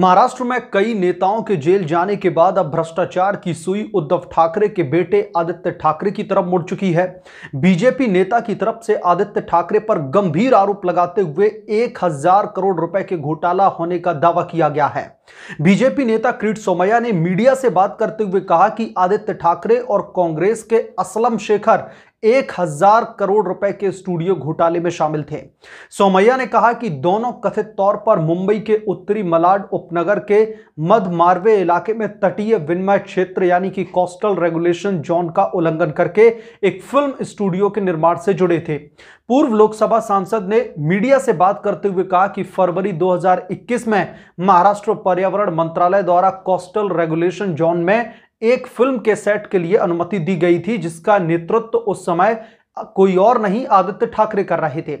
महाराष्ट्र में कई नेताओं के जेल जाने के बाद अब भ्रष्टाचार की सुई उद्धव ठाकरे के बेटे आदित्य ठाकरे की तरफ मुड़ चुकी है बीजेपी नेता की तरफ से आदित्य ठाकरे पर गंभीर आरोप लगाते हुए एक हजार करोड़ रुपए के घोटाला होने का दावा किया गया है बीजेपी नेता क्रीट सोमैया ने मीडिया से बात करते हुए कहा कि आदित्य ठाकरे और कांग्रेस के असलम शेखर एक हजार करोड़ रुपए के स्टूडियो घोटाले में शामिल थे सोमैया ने कहा कि दोनों कथित तौर पर मुंबई के उत्तरी मलाड उपनगर के मध मारवे इलाके में तटीय विनिमय क्षेत्र यानी कि कोस्टल रेगुलेशन जोन का उल्लंघन करके एक फिल्म स्टूडियो के निर्माण से जुड़े थे पूर्व लोकसभा सांसद ने मीडिया से बात करते हुए कहा कि फरवरी दो में महाराष्ट्र पर पर्यावरण मंत्रालय द्वारा कोस्टल रेगुलेशन जोन में एक फिल्म के सेट के लिए अनुमति दी गई थी जिसका नेतृत्व उस समय कोई और नहीं आदित्य ठाकरे कर रहे थे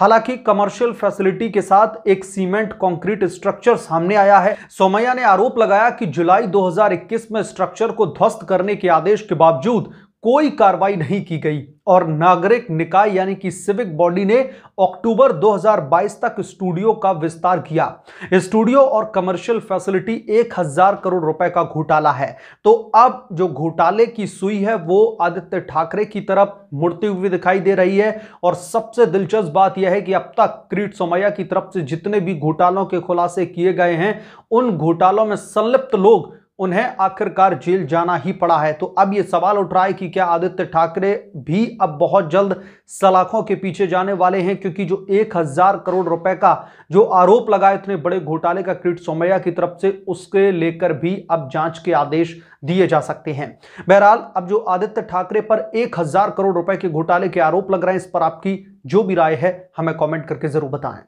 हालांकि कमर्शियल फैसिलिटी के साथ एक सीमेंट कंक्रीट स्ट्रक्चर सामने आया है सोमैया ने आरोप लगाया कि जुलाई 2021 में स्ट्रक्चर को ध्वस्त करने के आदेश के बावजूद कोई कार्रवाई नहीं की गई और नागरिक निकाय यानी कि सिविक बॉडी ने अक्टूबर 2022 तक स्टूडियो का विस्तार किया स्टूडियो और कमर्शियल फैसिलिटी 1000 करोड़ रुपए का घोटाला है तो अब जो घोटाले की सुई है वो आदित्य ठाकरे की तरफ मुड़ती हुई दिखाई दे रही है और सबसे दिलचस्प बात यह है कि अब तक क्रीट सोमैया की तरफ से जितने भी घोटालों के खुलासे किए गए हैं उन घोटालों में संलिप्त लोग उन्हें आखिरकार जेल जाना ही पड़ा है तो अब ये सवाल उठ रहा है कि क्या आदित्य ठाकरे भी अब बहुत जल्द सलाखों के पीछे जाने वाले हैं क्योंकि जो एक हजार करोड़ रुपए का जो आरोप लगा इतने बड़े घोटाले का क्रीट सोमैया की तरफ से उसके लेकर भी अब जांच के आदेश दिए जा सकते हैं बहरहाल अब जो आदित्य ठाकरे पर एक हजार करोड़ रुपए के घोटाले के आरोप लग रहे हैं इस पर आपकी जो भी राय है हमें कॉमेंट करके जरूर बताएं